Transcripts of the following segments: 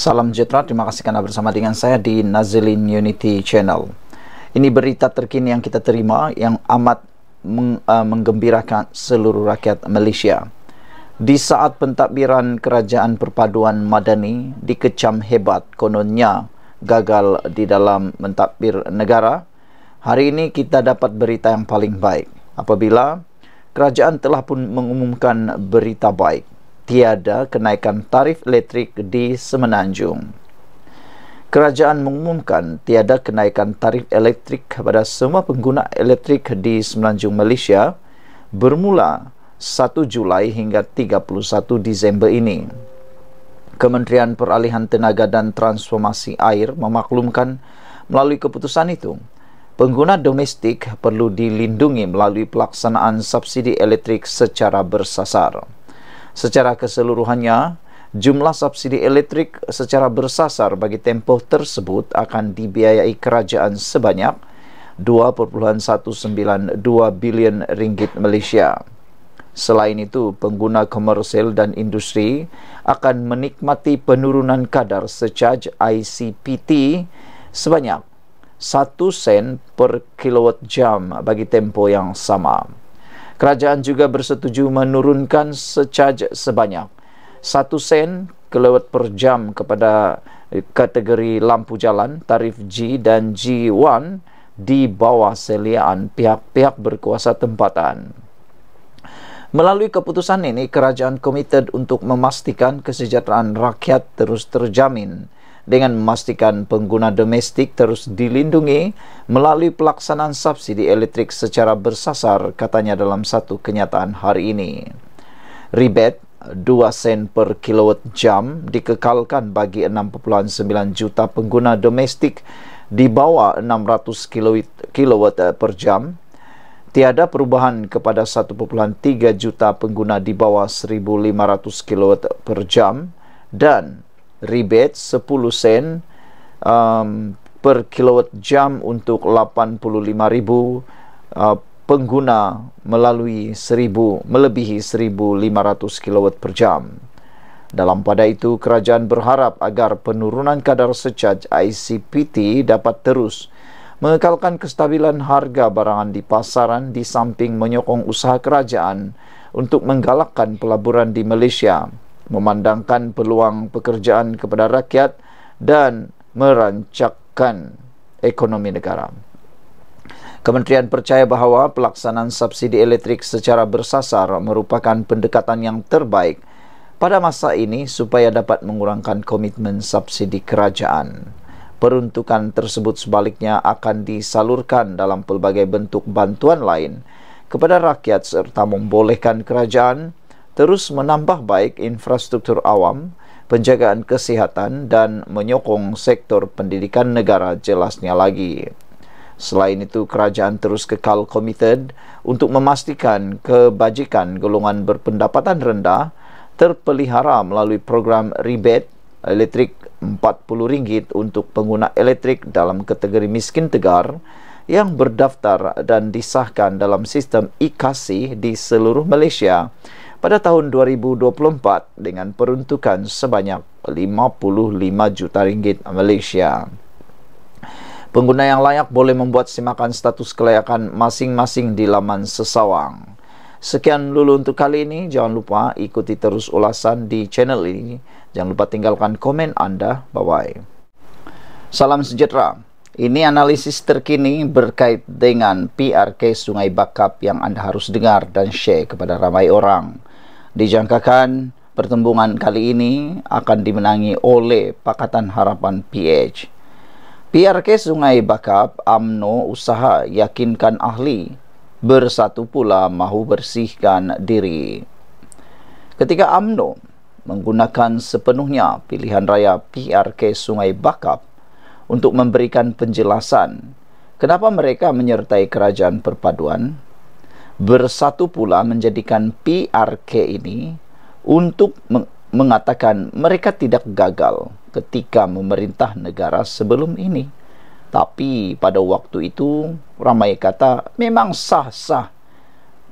Salam sejahtera, terima kasih kerana bersama dengan saya di Nazilin Unity Channel. Ini berita terkini yang kita terima yang amat meng, uh, menggembirakan seluruh rakyat Malaysia. Di saat pentadbiran kerajaan perpaduan Madani dikecam hebat kononnya gagal di dalam mentadbir negara, hari ini kita dapat berita yang paling baik apabila kerajaan telah pun mengumumkan berita baik tiada kenaikan tarif elektrik di Semenanjung. Kerajaan mengumumkan tiada kenaikan tarif elektrik kepada semua pengguna elektrik di Semenanjung Malaysia bermula 1 Julai hingga 31 Disember ini. Kementerian Peralihan Tenaga dan Transformasi Air memaklumkan melalui keputusan itu, pengguna domestik perlu dilindungi melalui pelaksanaan subsidi elektrik secara bersasar secara keseluruhannya, jumlah subsidi elektrik secara bersasar bagi tempoh tersebut akan dibiayai kerajaan sebanyak 2.192 bilion ringgit Malaysia. Selain itu, pengguna komersil dan industri akan menikmati penurunan kadar secaj ICPT sebanyak 1 sen per kilowatt jam bagi tempo yang sama. Kerajaan juga bersetuju menurunkan secaj sebanyak 1 sen kelewat per jam kepada eh, kategori lampu jalan tarif G dan G1 di bawah seliaan pihak-pihak berkuasa tempatan. Melalui keputusan ini, kerajaan komited untuk memastikan kesejahteraan rakyat terus terjamin dengan memastikan pengguna domestik terus dilindungi melalui pelaksanaan subsidi elektrik secara bersasar, katanya dalam satu kenyataan hari ini. Ribet 2 sen per kilowatt jam dikekalkan bagi 6.9 juta pengguna domestik di bawah 600 kilowatt eh, per jam. Tiada perubahan kepada 1.3 juta pengguna di bawah 1.500 kilowatt per jam dan rebate 10 sen um, per kilowatt jam untuk 85,000 uh, pengguna melalui 1,000 melebihi 1,500 kilowatt per jam. Dalam pada itu, kerajaan berharap agar penurunan kadar secaj ICPT dapat terus mengekalkan kestabilan harga barangan di pasaran di samping menyokong usaha kerajaan untuk menggalakkan pelaburan di Malaysia memandangkan peluang pekerjaan kepada rakyat dan merancakkan ekonomi negara. Kementerian percaya bahawa pelaksanaan subsidi elektrik secara bersasar merupakan pendekatan yang terbaik pada masa ini supaya dapat mengurangkan komitmen subsidi kerajaan. Peruntukan tersebut sebaliknya akan disalurkan dalam pelbagai bentuk bantuan lain kepada rakyat serta membolehkan kerajaan terus menambah baik infrastruktur awam, penjagaan kesihatan dan menyokong sektor pendidikan negara jelasnya lagi. Selain itu, kerajaan terus kekal komited untuk memastikan kebajikan golongan berpendapatan rendah terpelihara melalui program rebate elektrik RM40 untuk pengguna elektrik dalam kategori miskin tegar yang berdaftar dan disahkan dalam sistem e-kasih di seluruh Malaysia pada tahun 2024 dengan peruntukan sebanyak 55 juta ringgit Malaysia. Pengguna yang layak boleh membuat simakan status kelayakan masing-masing di laman sesawang. Sekian dulu untuk kali ini. Jangan lupa ikuti terus ulasan di channel ini. Jangan lupa tinggalkan komen anda. Bye-bye. Salam sejahtera. Ini analisis terkini berkait dengan PRK Sungai Bakap yang anda harus dengar dan share kepada ramai orang. Dijangkakan pertembungan kali ini akan dimenangi oleh Pakatan Harapan PH. PRK Sungai Bakap Amno usaha yakinkan ahli bersatu pula mahu bersihkan diri. Ketika Amno menggunakan sepenuhnya pilihan raya PRK Sungai Bakap untuk memberikan penjelasan kenapa mereka menyertai kerajaan perpaduan bersatu pula menjadikan PRK ini untuk mengatakan mereka tidak gagal ketika memerintah negara sebelum ini. Tapi pada waktu itu ramai kata memang sah-sah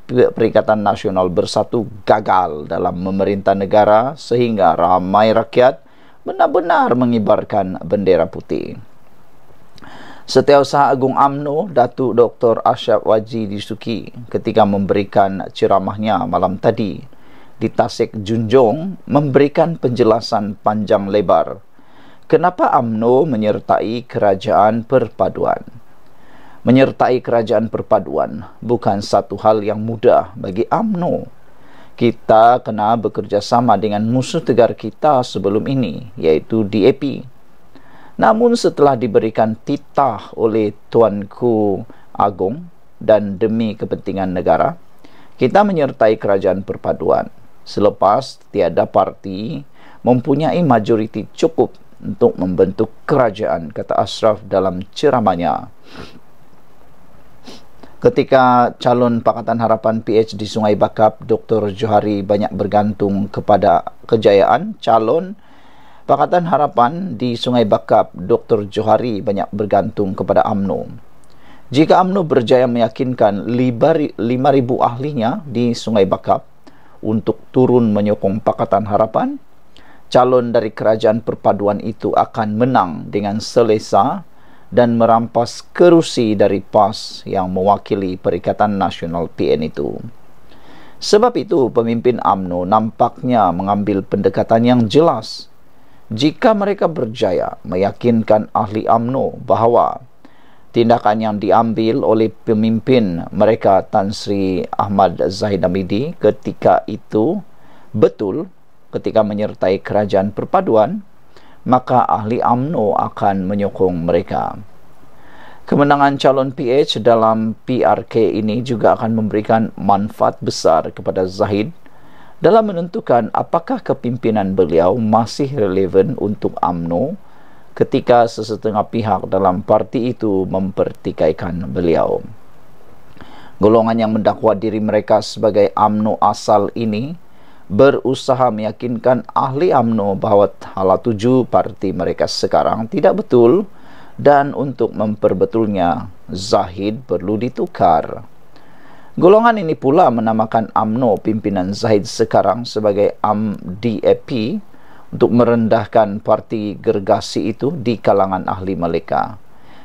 Perikatan Nasional Bersatu gagal dalam memerintah negara sehingga ramai rakyat benar-benar mengibarkan bendera putih. Setiausaha Agung Amno, Datuk Dr. Ashab Waji Disuki ketika memberikan ceramahnya malam tadi di Tasik Junjong memberikan penjelasan panjang lebar kenapa Amno menyertai kerajaan perpaduan. Menyertai kerajaan perpaduan bukan satu hal yang mudah bagi Amno. Kita kena bekerjasama dengan musuh tegar kita sebelum ini iaitu DAP. Namun setelah diberikan titah oleh Tuanku Agong dan demi kepentingan negara, kita menyertai kerajaan perpaduan selepas tiada parti mempunyai majoriti cukup untuk membentuk kerajaan, kata Ashraf dalam ceramahnya. Ketika calon Pakatan Harapan PH di Sungai Bakap, Dr. Johari banyak bergantung kepada kejayaan calon Pakatan Harapan di Sungai Bakap, Dr. Johari banyak bergantung kepada AMNO. Jika AMNO berjaya meyakinkan 5,000 ahlinya di Sungai Bakap untuk turun menyokong Pakatan Harapan, calon dari kerajaan perpaduan itu akan menang dengan selesa dan merampas kerusi dari PAS yang mewakili Perikatan Nasional PN itu. Sebab itu, pemimpin AMNO nampaknya mengambil pendekatan yang jelas jika mereka berjaya meyakinkan ahli AMNO bahawa tindakan yang diambil oleh pemimpin mereka Tan Sri Ahmad Zahid Hamidi ketika itu betul ketika menyertai kerajaan perpaduan maka ahli AMNO akan menyokong mereka Kemenangan calon PH dalam PRK ini juga akan memberikan manfaat besar kepada Zahid dalam menentukan apakah kepimpinan beliau masih relevan untuk AMNO ketika sesetengah pihak dalam parti itu mempertikaikan beliau. Golongan yang mendakwa diri mereka sebagai AMNO asal ini berusaha meyakinkan ahli AMNO bahawa hala tuju parti mereka sekarang tidak betul dan untuk memperbetulnya Zahid perlu ditukar. Golongan ini pula menamakan AMNO pimpinan Zahid sekarang sebagai AMDAP untuk merendahkan parti gergasi itu di kalangan ahli Malaysia.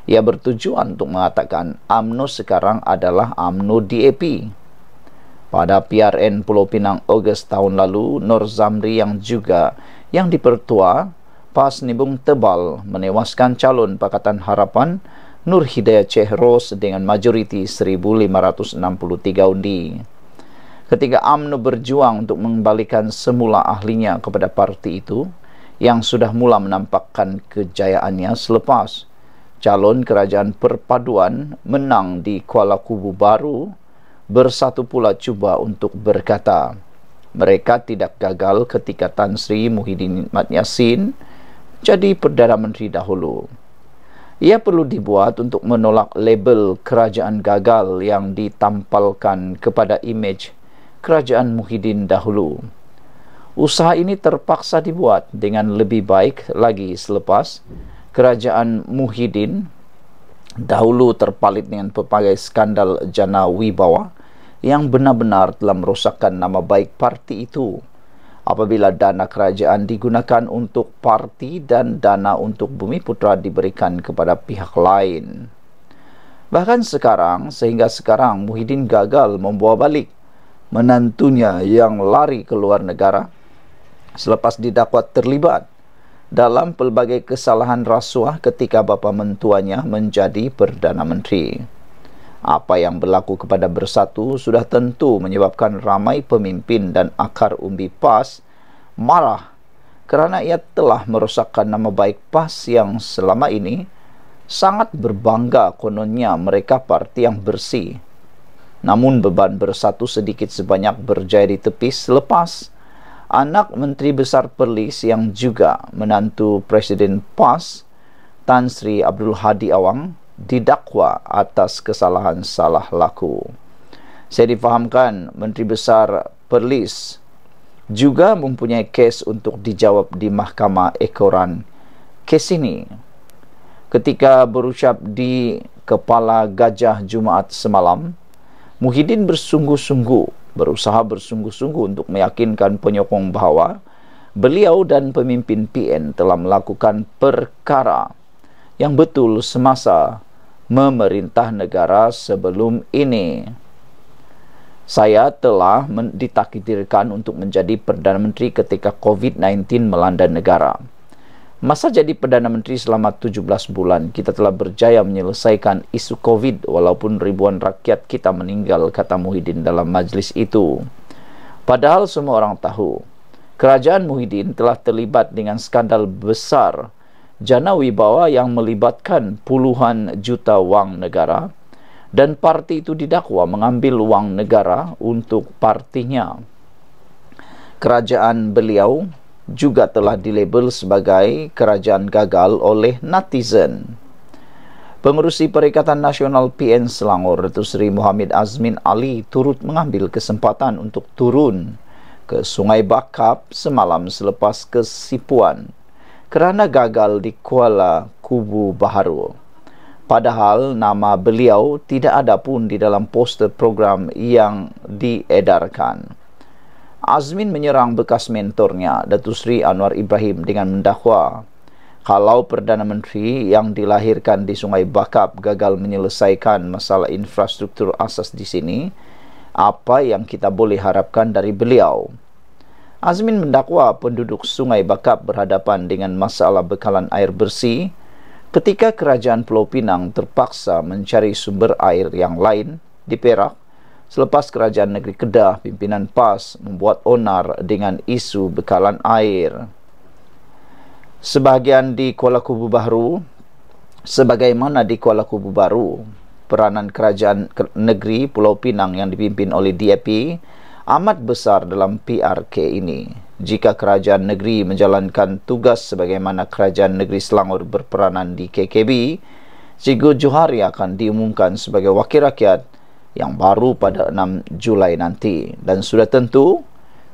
Ia bertujuan untuk mengatakan AMNO sekarang adalah AMNO DAP. Pada PRN Pulau Pinang Ogos tahun lalu, Nor Zamri yang juga yang dipertua pas nibung tebal menewaskan calon Pakatan Harapan Nur Hidayat Syekh dengan majoriti 1563 undi. Ketika UMNO berjuang untuk mengembalikan semula ahlinya kepada parti itu yang sudah mula menampakkan kejayaannya selepas calon kerajaan perpaduan menang di Kuala Kubu Baru bersatu pula cuba untuk berkata mereka tidak gagal ketika Tan Sri Muhyiddin Mat Yassin jadi Perdana Menteri dahulu ia perlu dibuat untuk menolak label kerajaan gagal yang ditampalkan kepada imej kerajaan Muhyiddin dahulu. Usaha ini terpaksa dibuat dengan lebih baik lagi selepas kerajaan Muhyiddin dahulu terpalit dengan pelbagai skandal jana wibawa yang benar-benar telah merosakkan nama baik parti itu apabila dana kerajaan digunakan untuk parti dan dana untuk bumi putra diberikan kepada pihak lain. Bahkan sekarang, sehingga sekarang Muhyiddin gagal membawa balik menantunya yang lari ke luar negara selepas didakwa terlibat dalam pelbagai kesalahan rasuah ketika bapa mentuanya menjadi Perdana Menteri. Apa yang berlaku kepada bersatu sudah tentu menyebabkan ramai pemimpin dan akar umbi PAS marah kerana ia telah merosakkan nama baik PAS yang selama ini sangat berbangga kononnya mereka parti yang bersih. Namun beban bersatu sedikit sebanyak berjaya ditepis lepas anak Menteri Besar Perlis yang juga menantu Presiden PAS Tan Sri Abdul Hadi Awang didakwa atas kesalahan salah laku. Saya difahamkan Menteri Besar Perlis juga mempunyai kes untuk dijawab di Mahkamah Ekoran. Kes ini ketika berucap di Kepala Gajah Jumaat semalam, Muhyiddin bersungguh-sungguh berusaha bersungguh-sungguh untuk meyakinkan penyokong bahawa beliau dan pemimpin PN telah melakukan perkara yang betul semasa memerintah negara sebelum ini. Saya telah ditakdirkan untuk menjadi Perdana Menteri ketika COVID-19 melanda negara. Masa jadi Perdana Menteri selama 17 bulan, kita telah berjaya menyelesaikan isu COVID walaupun ribuan rakyat kita meninggal, kata Muhyiddin dalam majlis itu. Padahal semua orang tahu, kerajaan Muhyiddin telah terlibat dengan skandal besar jana wibawa yang melibatkan puluhan juta wang negara dan parti itu didakwa mengambil wang negara untuk partinya. Kerajaan beliau juga telah dilabel sebagai kerajaan gagal oleh netizen. Pengerusi Perikatan Nasional PN Selangor, Datuk Seri Muhammad Azmin Ali turut mengambil kesempatan untuk turun ke Sungai Bakap semalam selepas kesipuan kerana gagal di Kuala Kubu Baharu. Padahal nama beliau tidak ada pun di dalam poster program yang diedarkan. Azmin menyerang bekas mentornya, Datu Sri Anwar Ibrahim dengan mendakwa kalau Perdana Menteri yang dilahirkan di Sungai Bakap gagal menyelesaikan masalah infrastruktur asas di sini, apa yang kita boleh harapkan dari beliau?' Azmin mendakwa penduduk Sungai Bakap berhadapan dengan masalah bekalan air bersih ketika kerajaan Pulau Pinang terpaksa mencari sumber air yang lain di Perak selepas kerajaan negeri Kedah pimpinan PAS membuat onar dengan isu bekalan air. Sebahagian di Kuala Kubu Baru, sebagaimana di Kuala Kubu Baru, peranan kerajaan negeri Pulau Pinang yang dipimpin oleh DAP amat besar dalam PRK ini. Jika kerajaan negeri menjalankan tugas sebagaimana kerajaan negeri Selangor berperanan di KKB, Cikgu Johari akan diumumkan sebagai wakil rakyat yang baru pada 6 Julai nanti. Dan sudah tentu,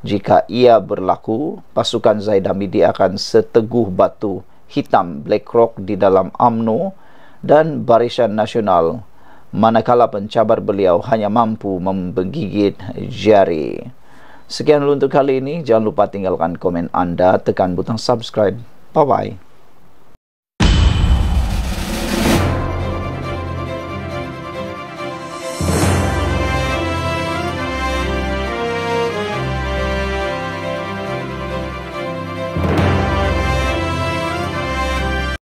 jika ia berlaku, pasukan Zaidamidi akan seteguh batu hitam (black rock) di dalam AMNO dan Barisan Nasional manakala pencabar beliau hanya mampu membegigit jari. Sekian dulu untuk kali ini. Jangan lupa tinggalkan komen anda, tekan butang subscribe. Bye-bye.